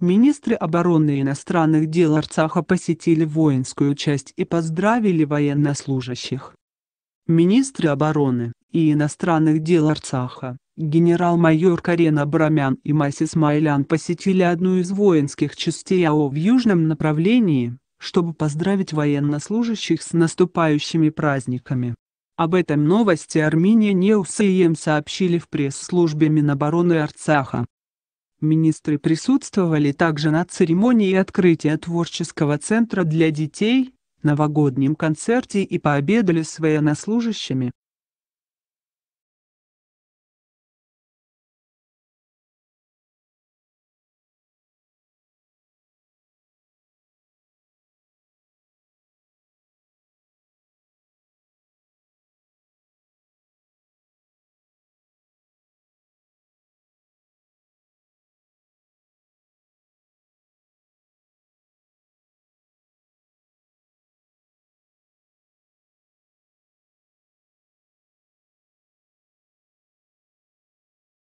Министры обороны и иностранных дел Арцаха посетили воинскую часть и поздравили военнослужащих. Министры обороны и иностранных дел Арцаха, генерал-майор Карен Абрамян и Масис Майлян посетили одну из воинских частей АО в южном направлении, чтобы поздравить военнослужащих с наступающими праздниками. Об этом новости Армения Неус и сообщили в пресс-службе Минобороны Арцаха. Министры присутствовали также на церемонии открытия творческого центра для детей, новогоднем концерте и пообедали с военнослужащими.